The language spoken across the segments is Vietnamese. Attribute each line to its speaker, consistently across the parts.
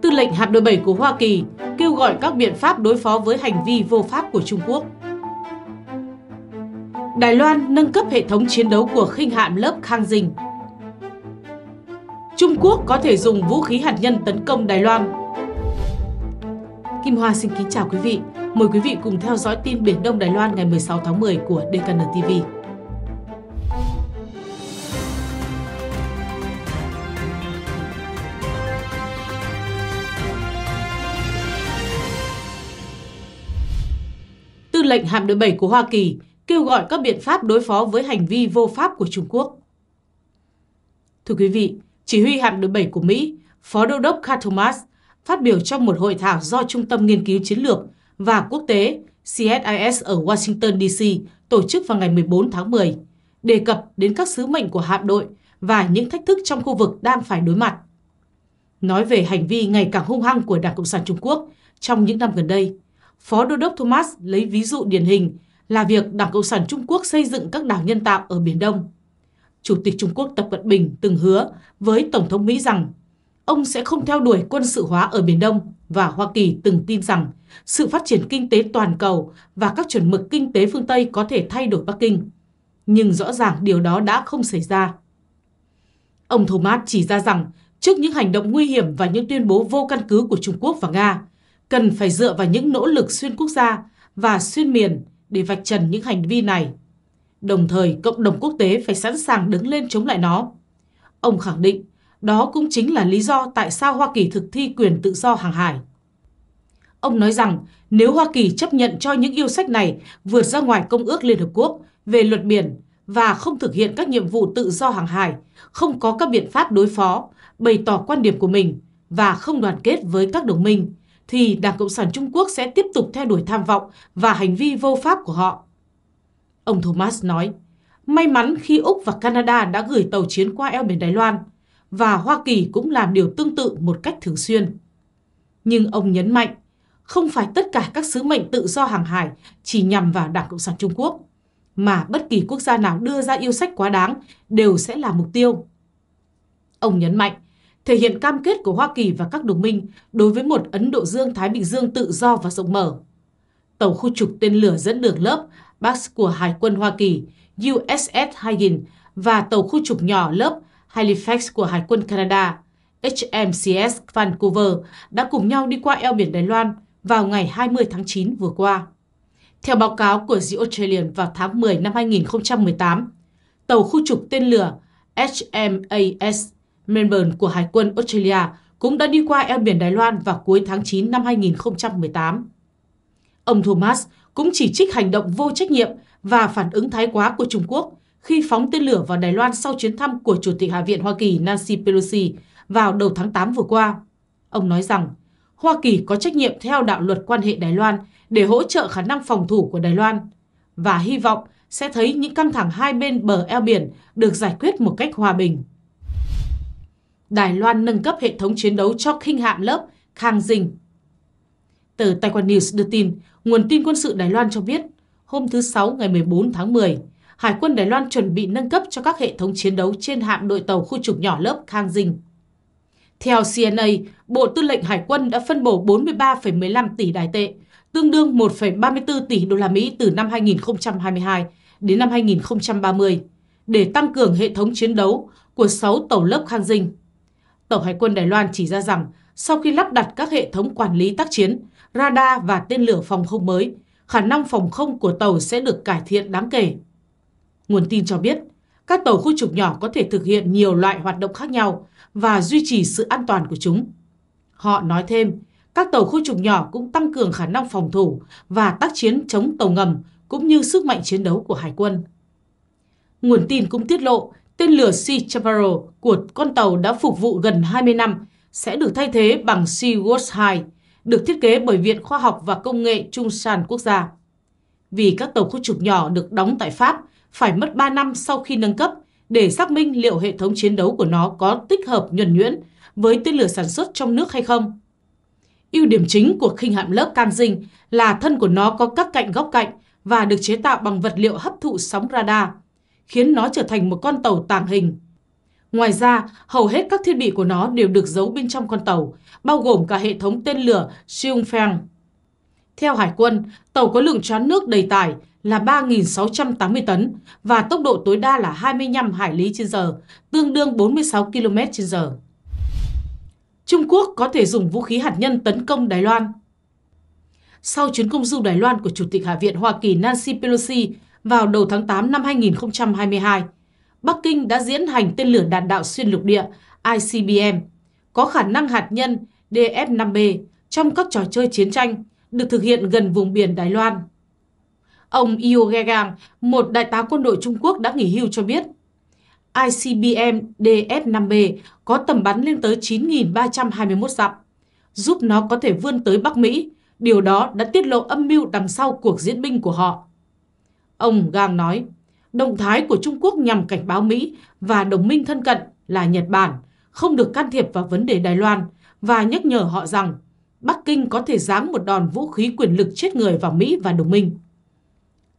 Speaker 1: Tư lệnh Hạm đội 7 của Hoa Kỳ kêu gọi các biện pháp đối phó với hành vi vô pháp của Trung Quốc. Đài Loan nâng cấp hệ thống chiến đấu của khinh hạm lớp Khang Dinh. Trung Quốc có thể dùng vũ khí hạt nhân tấn công Đài Loan. Kim Hoa xin kính chào quý vị. Mời quý vị cùng theo dõi tin Biển Đông Đài Loan ngày 16 tháng 10 của DKN TV. Tư lệnh hạm đội 7 của Hoa Kỳ kêu gọi các biện pháp đối phó với hành vi vô pháp của Trung Quốc. Thưa quý vị, chỉ huy hạm đội 7 của Mỹ, Phó Đô đốc Thomas phát biểu trong một hội thảo do Trung tâm Nghiên cứu Chiến lược và Quốc tế CSIS ở Washington, D.C. tổ chức vào ngày 14 tháng 10, đề cập đến các sứ mệnh của hạm đội và những thách thức trong khu vực đang phải đối mặt. Nói về hành vi ngày càng hung hăng của Đảng Cộng sản Trung Quốc trong những năm gần đây – Phó Đô đốc Thomas lấy ví dụ điển hình là việc Đảng Cộng sản Trung Quốc xây dựng các đảo nhân tạo ở Biển Đông. Chủ tịch Trung Quốc Tập Cận Bình từng hứa với Tổng thống Mỹ rằng ông sẽ không theo đuổi quân sự hóa ở Biển Đông và Hoa Kỳ từng tin rằng sự phát triển kinh tế toàn cầu và các chuẩn mực kinh tế phương Tây có thể thay đổi Bắc Kinh. Nhưng rõ ràng điều đó đã không xảy ra. Ông Thomas chỉ ra rằng trước những hành động nguy hiểm và những tuyên bố vô căn cứ của Trung Quốc và Nga, cần phải dựa vào những nỗ lực xuyên quốc gia và xuyên miền để vạch trần những hành vi này. Đồng thời, cộng đồng quốc tế phải sẵn sàng đứng lên chống lại nó. Ông khẳng định, đó cũng chính là lý do tại sao Hoa Kỳ thực thi quyền tự do hàng hải. Ông nói rằng, nếu Hoa Kỳ chấp nhận cho những yêu sách này vượt ra ngoài Công ước Liên Hợp Quốc về luật biển và không thực hiện các nhiệm vụ tự do hàng hải, không có các biện pháp đối phó, bày tỏ quan điểm của mình và không đoàn kết với các đồng minh, thì Đảng Cộng sản Trung Quốc sẽ tiếp tục theo đuổi tham vọng và hành vi vô pháp của họ. Ông Thomas nói, may mắn khi Úc và Canada đã gửi tàu chiến qua eo biển Đài Loan và Hoa Kỳ cũng làm điều tương tự một cách thường xuyên. Nhưng ông nhấn mạnh, không phải tất cả các sứ mệnh tự do hàng hải chỉ nhằm vào Đảng Cộng sản Trung Quốc, mà bất kỳ quốc gia nào đưa ra yêu sách quá đáng đều sẽ là mục tiêu. Ông nhấn mạnh, thể hiện cam kết của Hoa Kỳ và các đồng minh đối với một Ấn Độ Dương-Thái Bình Dương tự do và rộng mở. Tàu khu trục tên lửa dẫn đường lớp Bax của Hải quân Hoa Kỳ USS Higgins và tàu khu trục nhỏ lớp Halifax của Hải quân Canada HMCS Vancouver đã cùng nhau đi qua eo biển Đài Loan vào ngày 20 tháng 9 vừa qua. Theo báo cáo của The Australian vào tháng 10 năm 2018, tàu khu trục tên lửa HMAS Melbourne của Hải quân Australia cũng đã đi qua eo biển Đài Loan vào cuối tháng 9 năm 2018. Ông Thomas cũng chỉ trích hành động vô trách nhiệm và phản ứng thái quá của Trung Quốc khi phóng tên lửa vào Đài Loan sau chuyến thăm của Chủ tịch Hạ viện Hoa Kỳ Nancy Pelosi vào đầu tháng 8 vừa qua. Ông nói rằng, Hoa Kỳ có trách nhiệm theo đạo luật quan hệ Đài Loan để hỗ trợ khả năng phòng thủ của Đài Loan và hy vọng sẽ thấy những căng thẳng hai bên bờ eo biển được giải quyết một cách hòa bình. Đài Loan nâng cấp hệ thống chiến đấu cho khinh hạm lớp Khang Dinh. Tờ Taiwan News đưa tin, nguồn tin quân sự Đài Loan cho biết, hôm thứ Sáu ngày 14 tháng 10, Hải quân Đài Loan chuẩn bị nâng cấp cho các hệ thống chiến đấu trên hạm đội tàu khu trục nhỏ lớp Khang Dinh. Theo CNA, Bộ Tư lệnh Hải quân đã phân bổ 43,15 tỷ đài tệ, tương đương 1,34 tỷ đô la Mỹ từ năm 2022 đến năm 2030, để tăng cường hệ thống chiến đấu của 6 tàu lớp Khang Dinh. Tổng Hải quân Đài Loan chỉ ra rằng sau khi lắp đặt các hệ thống quản lý tác chiến, radar và tên lửa phòng không mới, khả năng phòng không của tàu sẽ được cải thiện đáng kể. Nguồn tin cho biết, các tàu khu trục nhỏ có thể thực hiện nhiều loại hoạt động khác nhau và duy trì sự an toàn của chúng. Họ nói thêm, các tàu khu trục nhỏ cũng tăng cường khả năng phòng thủ và tác chiến chống tàu ngầm cũng như sức mạnh chiến đấu của hải quân. Nguồn tin cũng tiết lộ tên lửa Sea Chaparral của con tàu đã phục vụ gần 20 năm sẽ được thay thế bằng Sea Watch 2, được thiết kế bởi Viện Khoa học và Công nghệ Trung Sàn Quốc gia. Vì các tàu khu trục nhỏ được đóng tại Pháp phải mất 3 năm sau khi nâng cấp để xác minh liệu hệ thống chiến đấu của nó có tích hợp nhuần nhuyễn với tên lửa sản xuất trong nước hay không. Ưu điểm chính của khinh hạm lớp can dinh là thân của nó có các cạnh góc cạnh và được chế tạo bằng vật liệu hấp thụ sóng radar – khiến nó trở thành một con tàu tàng hình. Ngoài ra, hầu hết các thiết bị của nó đều được giấu bên trong con tàu, bao gồm cả hệ thống tên lửa Xingfeng. Theo Hải quân, tàu có lượng choán nước đầy tải là 3.680 tấn và tốc độ tối đa là 25 hải lý trên giờ, tương đương 46 km trên giờ. Trung Quốc có thể dùng vũ khí hạt nhân tấn công Đài Loan. Sau chuyến công du Đài Loan của Chủ tịch Hạ viện Hoa Kỳ Nancy Pelosi, vào đầu tháng 8 năm 2022, Bắc Kinh đã diễn hành tên lửa đạn đạo xuyên lục địa ICBM có khả năng hạt nhân DF-5B trong các trò chơi chiến tranh được thực hiện gần vùng biển Đài Loan. Ông Yu Gegang, một đại tá quân đội Trung Quốc đã nghỉ hưu cho biết, ICBM DF-5B có tầm bắn lên tới 9.321 dặm, giúp nó có thể vươn tới Bắc Mỹ. Điều đó đã tiết lộ âm mưu đằng sau cuộc diễn binh của họ. Ông Gang nói, động thái của Trung Quốc nhằm cảnh báo Mỹ và đồng minh thân cận là Nhật Bản không được can thiệp vào vấn đề Đài Loan và nhắc nhở họ rằng Bắc Kinh có thể giáng một đòn vũ khí quyền lực chết người vào Mỹ và đồng minh.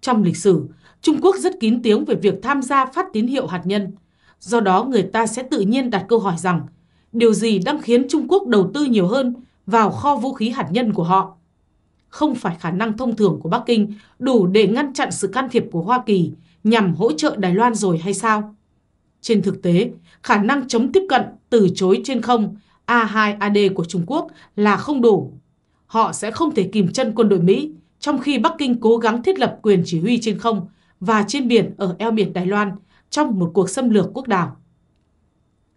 Speaker 1: Trong lịch sử, Trung Quốc rất kín tiếng về việc tham gia phát tín hiệu hạt nhân. Do đó người ta sẽ tự nhiên đặt câu hỏi rằng điều gì đang khiến Trung Quốc đầu tư nhiều hơn vào kho vũ khí hạt nhân của họ? không phải khả năng thông thường của Bắc Kinh đủ để ngăn chặn sự can thiệp của Hoa Kỳ nhằm hỗ trợ Đài Loan rồi hay sao? Trên thực tế, khả năng chống tiếp cận từ chối trên không A2AD của Trung Quốc là không đủ. Họ sẽ không thể kìm chân quân đội Mỹ trong khi Bắc Kinh cố gắng thiết lập quyền chỉ huy trên không và trên biển ở eo biển Đài Loan trong một cuộc xâm lược quốc đảo.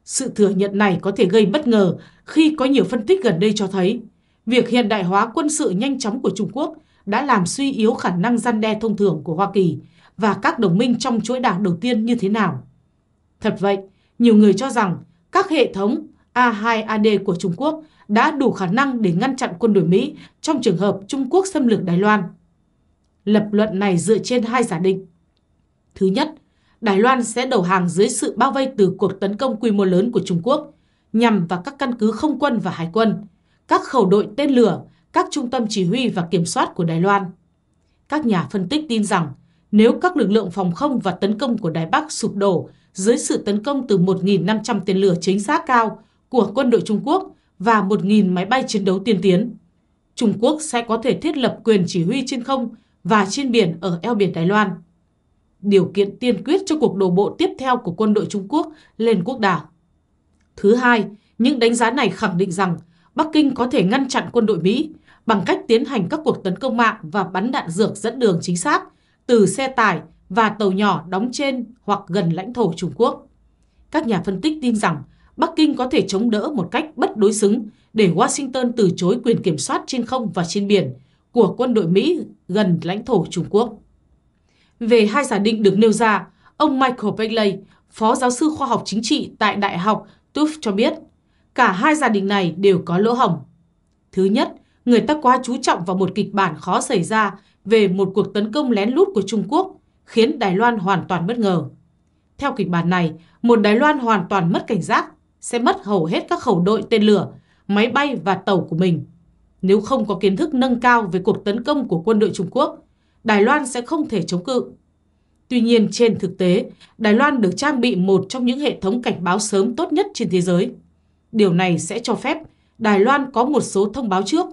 Speaker 1: Sự thừa nhận này có thể gây bất ngờ khi có nhiều phân tích gần đây cho thấy Việc hiện đại hóa quân sự nhanh chóng của Trung Quốc đã làm suy yếu khả năng gian đe thông thường của Hoa Kỳ và các đồng minh trong chuỗi đảo đầu tiên như thế nào. Thật vậy, nhiều người cho rằng các hệ thống A2AD của Trung Quốc đã đủ khả năng để ngăn chặn quân đội Mỹ trong trường hợp Trung Quốc xâm lược Đài Loan. Lập luận này dựa trên hai giả định. Thứ nhất, Đài Loan sẽ đầu hàng dưới sự bao vây từ cuộc tấn công quy mô lớn của Trung Quốc nhằm vào các căn cứ không quân và hải quân – các khẩu đội tên lửa, các trung tâm chỉ huy và kiểm soát của Đài Loan. Các nhà phân tích tin rằng nếu các lực lượng phòng không và tấn công của Đài Bắc sụp đổ dưới sự tấn công từ 1.500 tên lửa chính xác cao của quân đội Trung Quốc và 1.000 máy bay chiến đấu tiên tiến, Trung Quốc sẽ có thể thiết lập quyền chỉ huy trên không và trên biển ở eo biển Đài Loan. Điều kiện tiên quyết cho cuộc đổ bộ tiếp theo của quân đội Trung Quốc lên quốc đảo. Thứ hai, những đánh giá này khẳng định rằng Bắc Kinh có thể ngăn chặn quân đội Mỹ bằng cách tiến hành các cuộc tấn công mạng và bắn đạn dược dẫn đường chính xác từ xe tải và tàu nhỏ đóng trên hoặc gần lãnh thổ Trung Quốc. Các nhà phân tích tin rằng Bắc Kinh có thể chống đỡ một cách bất đối xứng để Washington từ chối quyền kiểm soát trên không và trên biển của quân đội Mỹ gần lãnh thổ Trung Quốc. Về hai giả định được nêu ra, ông Michael Bailey, phó giáo sư khoa học chính trị tại Đại học Tufts cho biết cả hai gia đình này đều có lỗ hổng. Thứ nhất, người ta quá chú trọng vào một kịch bản khó xảy ra về một cuộc tấn công lén lút của Trung Quốc, khiến Đài Loan hoàn toàn bất ngờ. Theo kịch bản này, một Đài Loan hoàn toàn mất cảnh giác, sẽ mất hầu hết các khẩu đội tên lửa, máy bay và tàu của mình. Nếu không có kiến thức nâng cao về cuộc tấn công của quân đội Trung Quốc, Đài Loan sẽ không thể chống cự. Tuy nhiên, trên thực tế, Đài Loan được trang bị một trong những hệ thống cảnh báo sớm tốt nhất trên thế giới – Điều này sẽ cho phép Đài Loan có một số thông báo trước.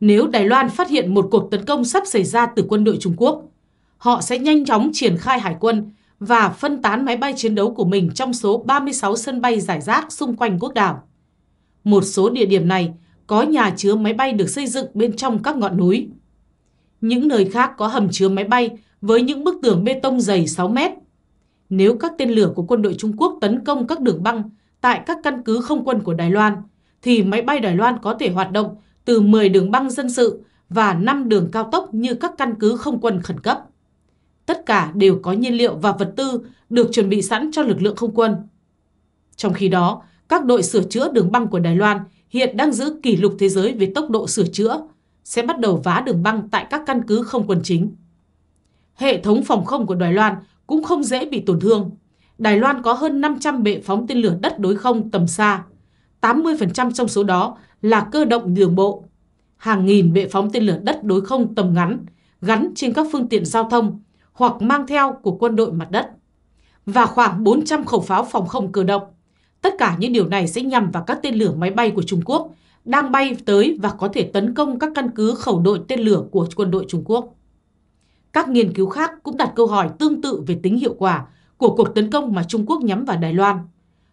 Speaker 1: Nếu Đài Loan phát hiện một cuộc tấn công sắp xảy ra từ quân đội Trung Quốc, họ sẽ nhanh chóng triển khai hải quân và phân tán máy bay chiến đấu của mình trong số 36 sân bay giải rác xung quanh quốc đảo. Một số địa điểm này có nhà chứa máy bay được xây dựng bên trong các ngọn núi. Những nơi khác có hầm chứa máy bay với những bức tường bê tông dày 6 mét. Nếu các tên lửa của quân đội Trung Quốc tấn công các đường băng tại các căn cứ không quân của Đài Loan, thì máy bay Đài Loan có thể hoạt động từ 10 đường băng dân sự và 5 đường cao tốc như các căn cứ không quân khẩn cấp. Tất cả đều có nhiên liệu và vật tư được chuẩn bị sẵn cho lực lượng không quân. Trong khi đó, các đội sửa chữa đường băng của Đài Loan hiện đang giữ kỷ lục thế giới về tốc độ sửa chữa, sẽ bắt đầu vá đường băng tại các căn cứ không quân chính. Hệ thống phòng không của Đài Loan cũng không dễ bị tổn thương. Đài Loan có hơn 500 bệ phóng tên lửa đất đối không tầm xa. 80% trong số đó là cơ động đường bộ. Hàng nghìn bệ phóng tên lửa đất đối không tầm ngắn gắn trên các phương tiện giao thông hoặc mang theo của quân đội mặt đất và khoảng 400 khẩu pháo phòng không cơ động. Tất cả những điều này sẽ nhằm vào các tên lửa máy bay của Trung Quốc đang bay tới và có thể tấn công các căn cứ khẩu đội tên lửa của quân đội Trung Quốc. Các nghiên cứu khác cũng đặt câu hỏi tương tự về tính hiệu quả của cuộc tấn công mà Trung Quốc nhắm vào Đài Loan.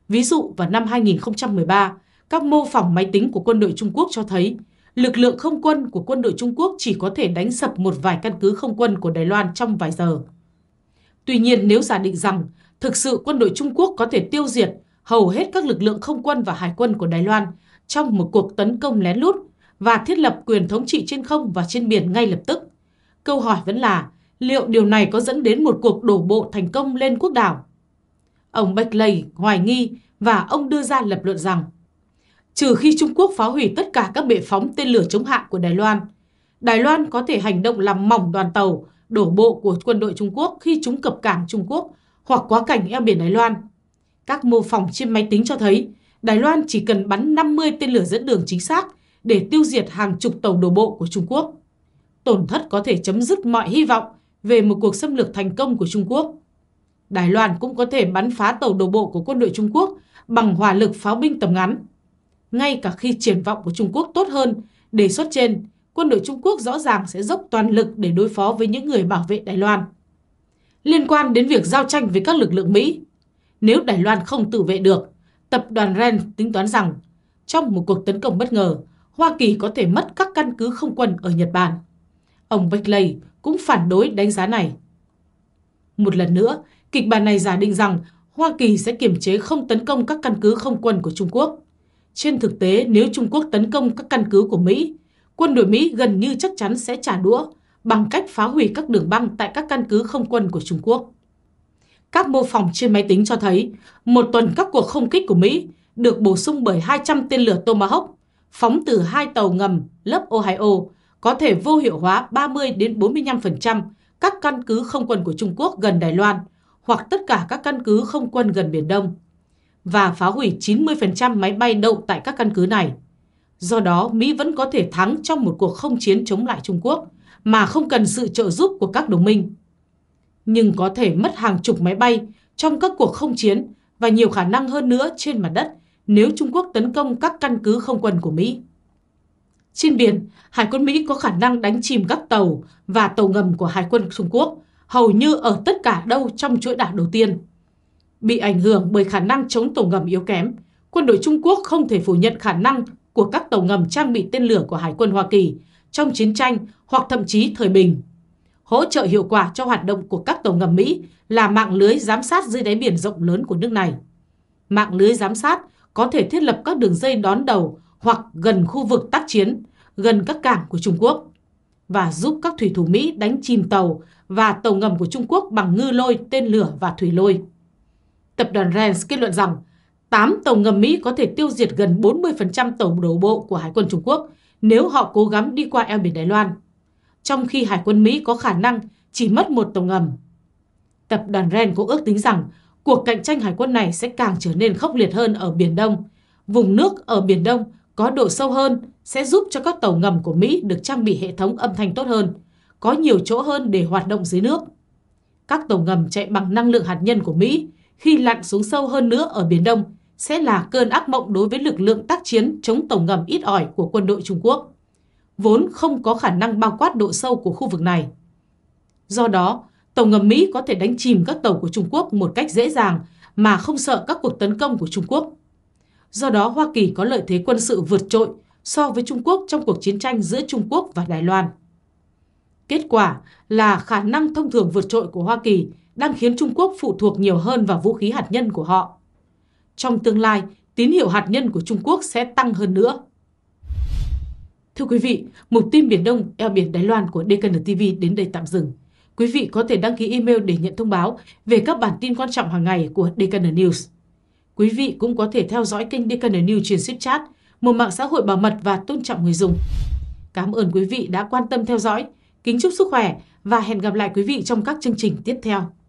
Speaker 1: Ví dụ vào năm 2013, các mô phỏng máy tính của quân đội Trung Quốc cho thấy lực lượng không quân của quân đội Trung Quốc chỉ có thể đánh sập một vài căn cứ không quân của Đài Loan trong vài giờ. Tuy nhiên nếu giả định rằng thực sự quân đội Trung Quốc có thể tiêu diệt hầu hết các lực lượng không quân và hải quân của Đài Loan trong một cuộc tấn công lén lút và thiết lập quyền thống trị trên không và trên biển ngay lập tức, câu hỏi vẫn là liệu điều này có dẫn đến một cuộc đổ bộ thành công lên quốc đảo? Ông Bạch Lầy hoài nghi và ông đưa ra lập luận rằng trừ khi Trung Quốc phá hủy tất cả các bệ phóng tên lửa chống hạm của Đài Loan, Đài Loan có thể hành động làm mỏng đoàn tàu đổ bộ của quân đội Trung Quốc khi chúng cập cảng Trung Quốc hoặc quá cảnh eo biển Đài Loan. Các mô phỏng trên máy tính cho thấy Đài Loan chỉ cần bắn 50 tên lửa dẫn đường chính xác để tiêu diệt hàng chục tàu đổ bộ của Trung Quốc. Tổn thất có thể chấm dứt mọi hy vọng về một cuộc xâm lược thành công của Trung Quốc. Đài Loan cũng có thể bắn phá tàu đổ bộ của quân đội Trung Quốc bằng hỏa lực pháo binh tầm ngắn. Ngay cả khi triển vọng của Trung Quốc tốt hơn, đề xuất trên, quân đội Trung Quốc rõ ràng sẽ dốc toàn lực để đối phó với những người bảo vệ Đài Loan. Liên quan đến việc giao tranh với các lực lượng Mỹ, nếu Đài Loan không tự vệ được, tập đoàn Ren tính toán rằng trong một cuộc tấn công bất ngờ, Hoa Kỳ có thể mất các căn cứ không quân ở Nhật Bản. Ông Beckley, cũng phản đối đánh giá này. Một lần nữa, kịch bản này giả định rằng Hoa Kỳ sẽ kiềm chế không tấn công các căn cứ không quân của Trung Quốc. Trên thực tế, nếu Trung Quốc tấn công các căn cứ của Mỹ, quân đội Mỹ gần như chắc chắn sẽ trả đũa bằng cách phá hủy các đường băng tại các căn cứ không quân của Trung Quốc. Các mô phỏng trên máy tính cho thấy, một tuần các cuộc không kích của Mỹ được bổ sung bởi 200 tên lửa Tomahawk phóng từ hai tàu ngầm lớp Ohio có thể vô hiệu hóa 30 đến 45% các căn cứ không quân của Trung Quốc gần Đài Loan hoặc tất cả các căn cứ không quân gần Biển Đông và phá hủy 90% máy bay đậu tại các căn cứ này. Do đó, Mỹ vẫn có thể thắng trong một cuộc không chiến chống lại Trung Quốc mà không cần sự trợ giúp của các đồng minh. Nhưng có thể mất hàng chục máy bay trong các cuộc không chiến và nhiều khả năng hơn nữa trên mặt đất nếu Trung Quốc tấn công các căn cứ không quân của Mỹ. Trên biển, Hải quân Mỹ có khả năng đánh chìm các tàu và tàu ngầm của Hải quân Trung Quốc hầu như ở tất cả đâu trong chuỗi đảo đầu tiên. Bị ảnh hưởng bởi khả năng chống tàu ngầm yếu kém, quân đội Trung Quốc không thể phủ nhận khả năng của các tàu ngầm trang bị tên lửa của Hải quân Hoa Kỳ trong chiến tranh hoặc thậm chí thời bình. Hỗ trợ hiệu quả cho hoạt động của các tàu ngầm Mỹ là mạng lưới giám sát dưới đáy biển rộng lớn của nước này. Mạng lưới giám sát có thể thiết lập các đường dây đón đầu hoặc gần khu vực tác chiến, gần các cảng của Trung Quốc và giúp các thủy thủ Mỹ đánh chìm tàu và tàu ngầm của Trung Quốc bằng ngư lôi, tên lửa và thủy lôi. Tập đoàn Rens kết luận rằng 8 tàu ngầm Mỹ có thể tiêu diệt gần 40% tàu đổ bộ của Hải quân Trung Quốc nếu họ cố gắng đi qua eo biển Đài Loan, trong khi Hải quân Mỹ có khả năng chỉ mất một tàu ngầm. Tập đoàn Ren cũng ước tính rằng cuộc cạnh tranh hải quân này sẽ càng trở nên khốc liệt hơn ở Biển Đông, vùng nước ở Biển Đông có độ sâu hơn sẽ giúp cho các tàu ngầm của Mỹ được trang bị hệ thống âm thanh tốt hơn, có nhiều chỗ hơn để hoạt động dưới nước. Các tàu ngầm chạy bằng năng lượng hạt nhân của Mỹ khi lặn xuống sâu hơn nữa ở Biển Đông sẽ là cơn ác mộng đối với lực lượng tác chiến chống tàu ngầm ít ỏi của quân đội Trung Quốc, vốn không có khả năng bao quát độ sâu của khu vực này. Do đó, tàu ngầm Mỹ có thể đánh chìm các tàu của Trung Quốc một cách dễ dàng mà không sợ các cuộc tấn công của Trung Quốc. Do đó, Hoa Kỳ có lợi thế quân sự vượt trội so với Trung Quốc trong cuộc chiến tranh giữa Trung Quốc và Đài Loan. Kết quả là khả năng thông thường vượt trội của Hoa Kỳ đang khiến Trung Quốc phụ thuộc nhiều hơn vào vũ khí hạt nhân của họ. Trong tương lai, tín hiệu hạt nhân của Trung Quốc sẽ tăng hơn nữa. Thưa quý vị, mục tin Biển Đông, eo biển Đài Loan của DKN TV đến đây tạm dừng. Quý vị có thể đăng ký email để nhận thông báo về các bản tin quan trọng hàng ngày của DKN News. Quý vị cũng có thể theo dõi kênh Deccan News trên Snapchat, một mạng xã hội bảo mật và tôn trọng người dùng. Cảm ơn quý vị đã quan tâm theo dõi. Kính chúc sức khỏe và hẹn gặp lại quý vị trong các chương trình tiếp theo.